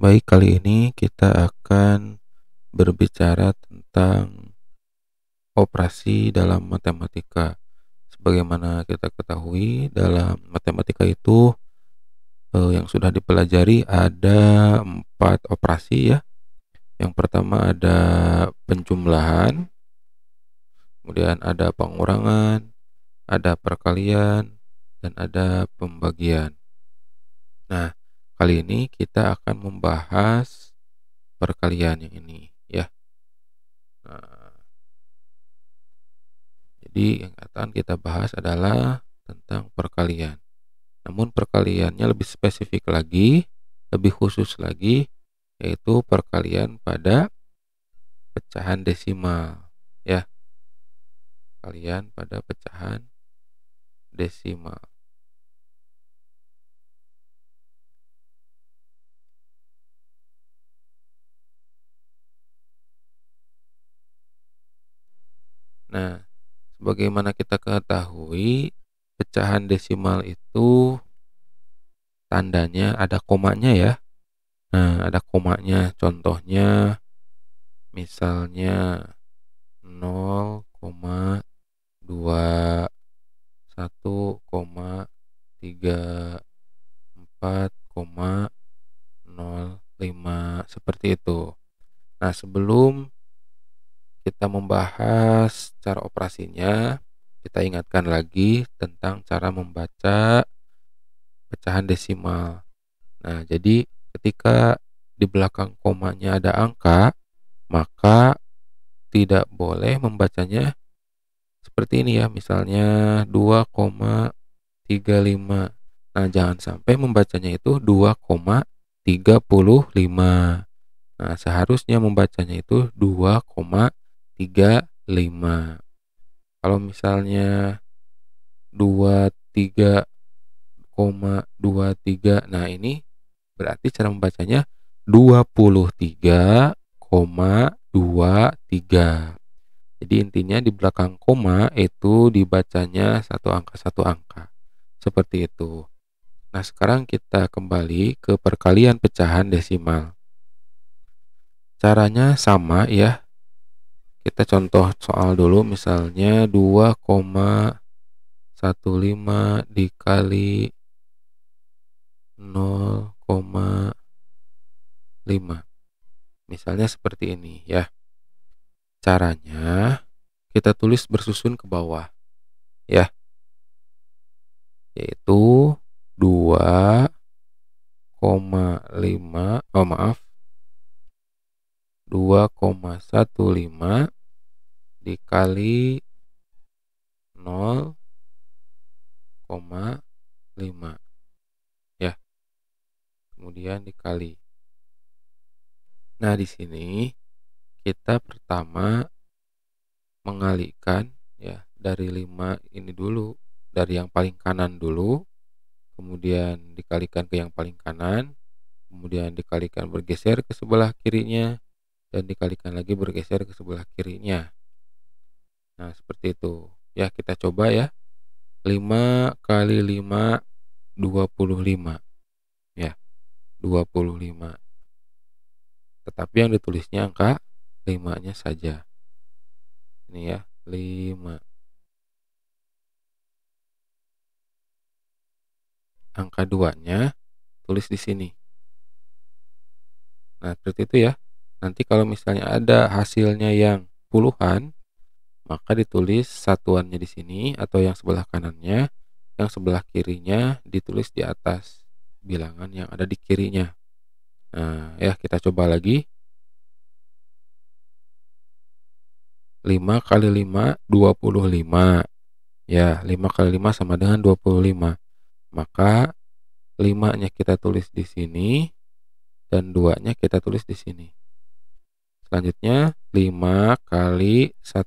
Baik, kali ini kita akan berbicara tentang operasi dalam matematika. Sebagaimana kita ketahui, dalam matematika itu eh, yang sudah dipelajari ada empat operasi ya. Yang pertama ada penjumlahan, kemudian ada pengurangan, ada perkalian, dan ada pembagian. Nah, Kali ini kita akan membahas perkalian yang ini ya. Nah, jadi yang akan kita bahas adalah tentang perkalian. Namun perkaliannya lebih spesifik lagi, lebih khusus lagi yaitu perkalian pada pecahan desimal ya. Kalian pada pecahan desimal. Nah, sebagaimana kita ketahui, pecahan desimal itu tandanya ada komanya ya. Nah, ada komanya. Contohnya misalnya 0, 2, 1, 3, 4, 0, 5, seperti itu. Nah, sebelum kita membahas cara operasinya, kita ingatkan lagi tentang cara membaca pecahan desimal. Nah, jadi ketika di belakang komanya ada angka, maka tidak boleh membacanya seperti ini ya, misalnya 2,35. Nah, jangan sampai membacanya itu 2,35. Nah, seharusnya membacanya itu tiga lima Kalau misalnya dua tiga koma dua tiga nah ini berarti cara membacanya dua puluh tiga koma dua tiga Jadi intinya di belakang koma itu dibacanya satu angka satu angka. Seperti itu. Nah, sekarang kita kembali ke perkalian pecahan desimal. Caranya sama ya, kita contoh soal dulu misalnya 2,15 dikali 0,5 misalnya seperti ini ya caranya kita tulis bersusun ke bawah ya yaitu 2,5 oh maaf 2,15 dikali 0,5 ya kemudian dikali nah di sini kita pertama mengalikan ya dari 5 ini dulu dari yang paling kanan dulu kemudian dikalikan ke yang paling kanan kemudian dikalikan bergeser ke sebelah kirinya dan dikalikan lagi bergeser ke sebelah kirinya Nah, seperti itu. Ya, kita coba ya. 5 kali 5 25. Ya. 25. Tetapi yang ditulisnya angka 5-nya saja. Ini ya, 5. angka 2-nya tulis di sini. Nah, seperti itu ya. Nanti kalau misalnya ada hasilnya yang puluhan, maka ditulis satuannya di sini atau yang sebelah kanannya, yang sebelah kirinya ditulis di atas bilangan yang ada di kirinya. Nah, ya kita coba lagi. 5 kali 5 25. Ya, 5 kali 5 sama dengan 25. Maka 5-nya kita tulis di sini dan 2-nya kita tulis di sini. Selanjutnya 5 kali 1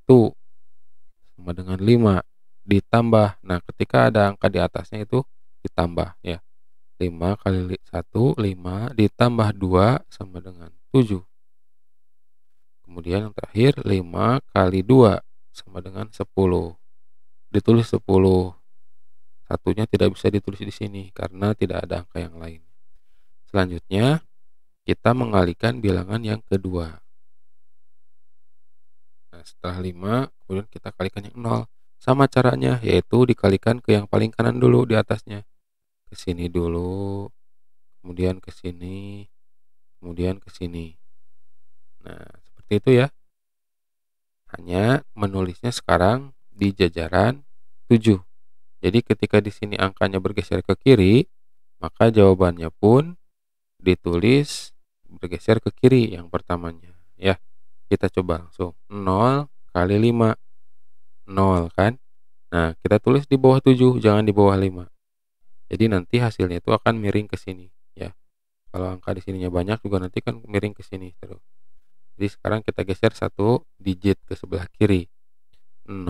sama dengan 5 ditambah. Nah, ketika ada angka di atasnya itu ditambah ya. 5 kali 1 5 ditambah 2 sama dengan 7. Kemudian yang terakhir 5 kali 2 sama dengan 10. Ditulis 10. Satunya tidak bisa ditulis di sini karena tidak ada angka yang lain. Selanjutnya kita mengalihkan bilangan yang kedua. Nah, setelah 5 kemudian kita kalikan yang 0 sama caranya yaitu dikalikan ke yang paling kanan dulu di atasnya ke sini dulu kemudian ke sini kemudian ke sini nah seperti itu ya hanya menulisnya sekarang di jajaran 7 jadi ketika di sini angkanya bergeser ke kiri maka jawabannya pun ditulis bergeser ke kiri yang pertamanya ya kita coba langsung 0 kali 5 0 kan nah kita tulis di bawah 7 jangan di bawah 5 jadi nanti hasilnya itu akan miring ke sini ya kalau angka di sininya banyak juga nanti kan miring ke sini terus jadi sekarang kita geser satu digit ke sebelah kiri 0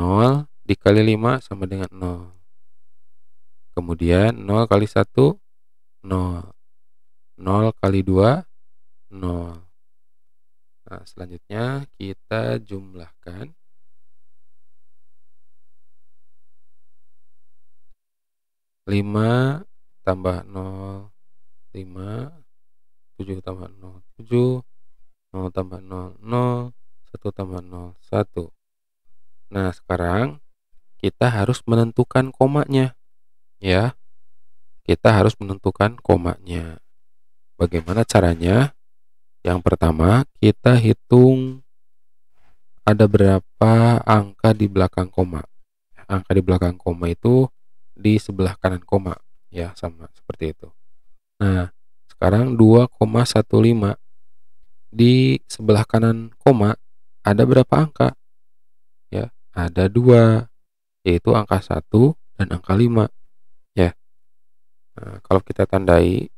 dikali 5 sama dengan 0 kemudian 0 kali 1 0 0 kali 2 0 Nah, selanjutnya kita jumlahkan. Lima tambah nol lima tujuh tambah nol tujuh nol tambah nol nol satu tambah nol satu. Nah, sekarang kita harus menentukan komanya. Ya, kita harus menentukan komanya. Bagaimana caranya? Yang pertama, kita hitung ada berapa angka di belakang koma. Angka di belakang koma itu di sebelah kanan koma, ya sama seperti itu. Nah, sekarang 2,15 di sebelah kanan koma ada berapa angka? Ya, ada dua, yaitu angka 1 dan angka 5. Ya. Nah, kalau kita tandai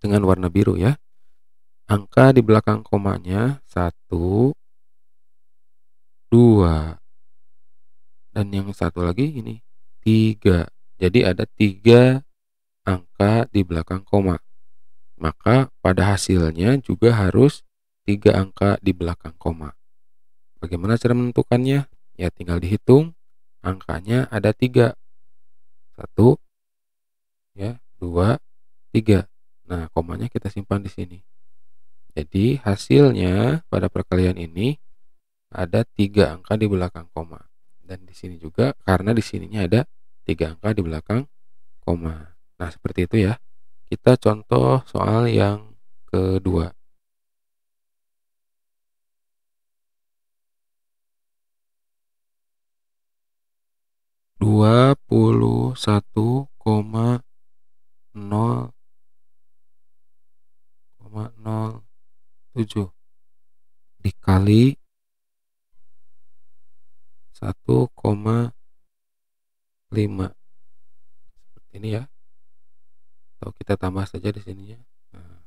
dengan warna biru ya. Angka di belakang komanya 1 2 dan yang satu lagi ini 3. Jadi ada 3 angka di belakang koma. Maka pada hasilnya juga harus 3 angka di belakang koma. Bagaimana cara menentukannya? Ya tinggal dihitung angkanya ada 3. 1 ya, 2, 3. Nah, komanya kita simpan di sini. Jadi hasilnya pada perkalian ini ada tiga angka di belakang koma dan di sini juga karena di sininya ada tiga angka di belakang koma. Nah seperti itu ya. Kita contoh soal yang kedua. Dua puluh satu 7 dikali 1,5 seperti ini ya atau kita tambah saja di sininya ya nah.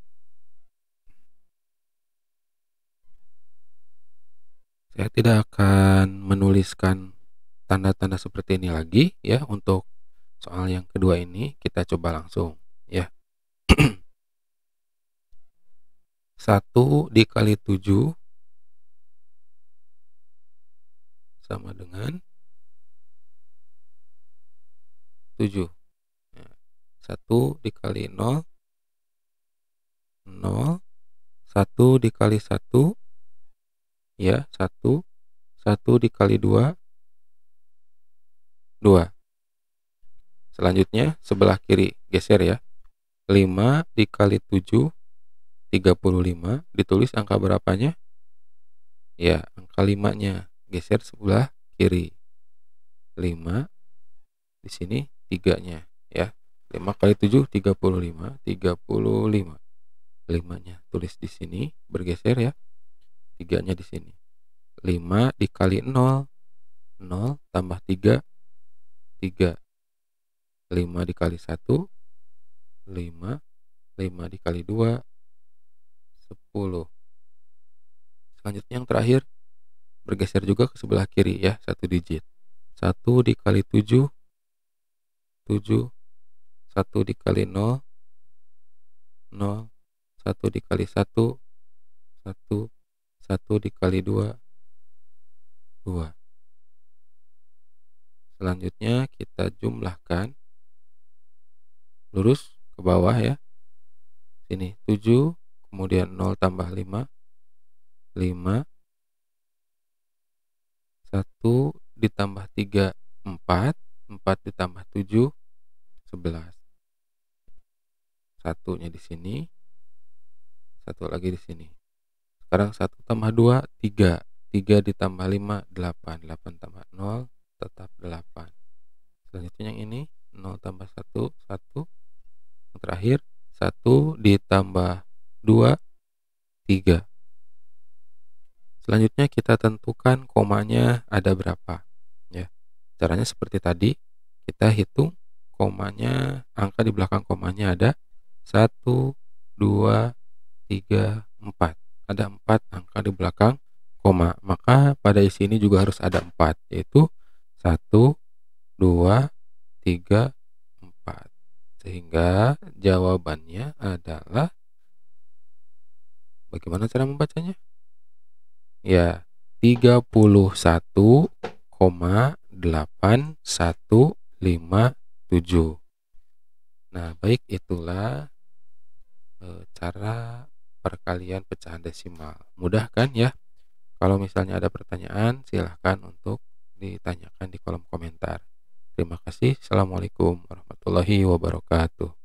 saya tidak akan menuliskan tanda-tanda seperti ini lagi ya untuk soal yang kedua ini kita coba langsung ya 1 dikali 7 sama dengan 7 1 ya. dikali 0 0 1 dikali 1 ya 1 1 dikali 2 2 selanjutnya sebelah kiri geser ya 5 dikali 7 35 ditulis angka berapanya? Ya, angka 5-nya geser sebelah kiri. 5 di sini 3-nya ya. 5 kali 7 35, 35. 5-nya tulis di sini bergeser ya. 3-nya di sini. 5 dikali 0 0 tambah 3 3 5 dikali 1 5 5 dikali 2 10 selanjutnya yang terakhir bergeser juga ke sebelah kiri ya satu digit satu dikali tujuh tujuh satu dikali nol nol satu dikali satu satu satu dikali dua dua. selanjutnya kita jumlahkan lurus ke bawah ya sini tujuh kemudian 0 tambah 5 5 1 ditambah 3 4 4 ditambah 7 11 satunya di sini satu lagi di sini sekarang 1 tambah 2 3 3 ditambah 5 8 8 tambah 0 tetap 8 selanjutnya yang ini 0 tambah 1 1 yang terakhir 1 ditambah 2, 3. Selanjutnya kita tentukan komanya ada berapa. Ya. Caranya seperti tadi, kita hitung komanya, angka di belakang komanya ada 1, 2, 3, 4. Ada 4 angka di belakang koma. Maka pada isi ini juga harus ada 4, yaitu 1, 2, 3, 4. Sehingga jawabannya adalah Bagaimana cara membacanya? Ya, tujuh. Nah, baik itulah e, cara perkalian pecahan desimal. Mudah kan ya? Kalau misalnya ada pertanyaan, silahkan untuk ditanyakan di kolom komentar. Terima kasih. Assalamualaikum warahmatullahi wabarakatuh.